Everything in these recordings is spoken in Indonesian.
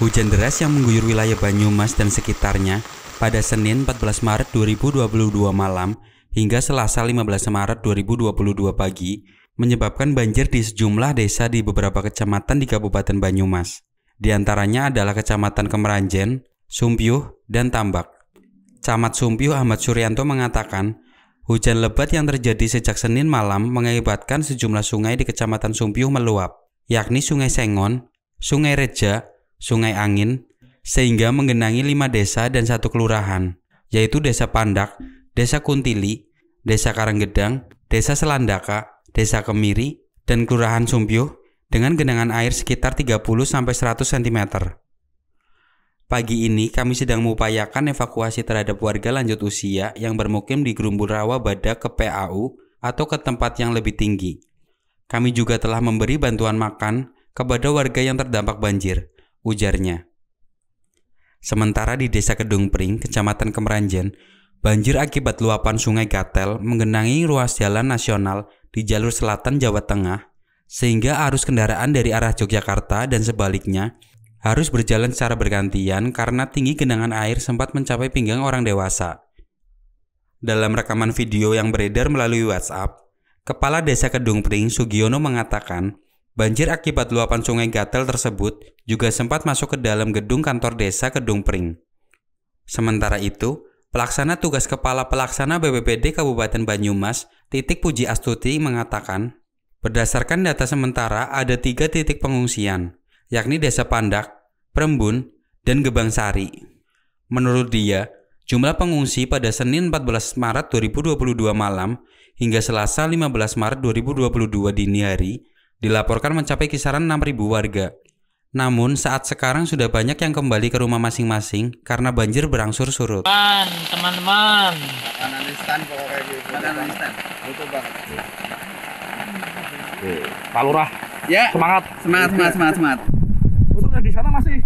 Hujan deras yang mengguyur wilayah Banyumas dan sekitarnya pada Senin 14 Maret 2022 malam hingga Selasa 15 Maret 2022 pagi menyebabkan banjir di sejumlah desa di beberapa kecamatan di Kabupaten Banyumas. Di antaranya adalah Kecamatan Kemeranjen, Sumpiuh, dan Tambak. Camat Sumpiuh Ahmad Suryanto mengatakan, hujan lebat yang terjadi sejak Senin malam mengakibatkan sejumlah sungai di Kecamatan Sumpiuh meluap, yakni Sungai Sengon, Sungai Reja, Sungai Angin, sehingga menggenangi lima desa dan satu kelurahan, yaitu Desa Pandak, Desa Kuntili, Desa Karanggedang, Desa Selandaka, Desa Kemiri, dan Kelurahan Sumpyuh dengan genangan air sekitar 30-100 cm. Pagi ini kami sedang mengupayakan evakuasi terhadap warga lanjut usia yang bermukim di Gerumbul Rawa Badak ke PAU atau ke tempat yang lebih tinggi. Kami juga telah memberi bantuan makan kepada warga yang terdampak banjir, ujarnya. Sementara di Desa Kedung Pring, Kecamatan Kemeranjen, banjir akibat luapan Sungai Gatel menggenangi ruas jalan nasional di jalur selatan Jawa Tengah, sehingga arus kendaraan dari arah Yogyakarta dan sebaliknya harus berjalan secara bergantian karena tinggi genangan air sempat mencapai pinggang orang dewasa. Dalam rekaman video yang beredar melalui WhatsApp, Kepala Desa Kedung Pring Sugiono mengatakan Banjir akibat luapan sungai Gatel tersebut juga sempat masuk ke dalam gedung kantor desa Kedung Pring. Sementara itu, pelaksana tugas Kepala Pelaksana BPBD Kabupaten Banyumas, Titik Puji Astuti mengatakan, berdasarkan data sementara ada tiga titik pengungsian, yakni Desa Pandak, Prembun, dan Gebang Sari. Menurut dia, jumlah pengungsi pada Senin 14 Maret 2022 malam hingga Selasa 15 Maret 2022 dini hari dilaporkan mencapai kisaran 6.000 warga. Namun saat sekarang sudah banyak yang kembali ke rumah masing-masing karena banjir berangsur surut. Teman-teman. Makanan instan pokoknya gitu. Makanan instan. Butuh banget. Pak Lurah. Ya. Semangat. Semangat, semangat, semangat, semangat. Untuk di sana masih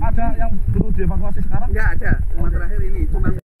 ada yang perlu dievakuasi sekarang? Enggak ada. Cuma terakhir ini cuma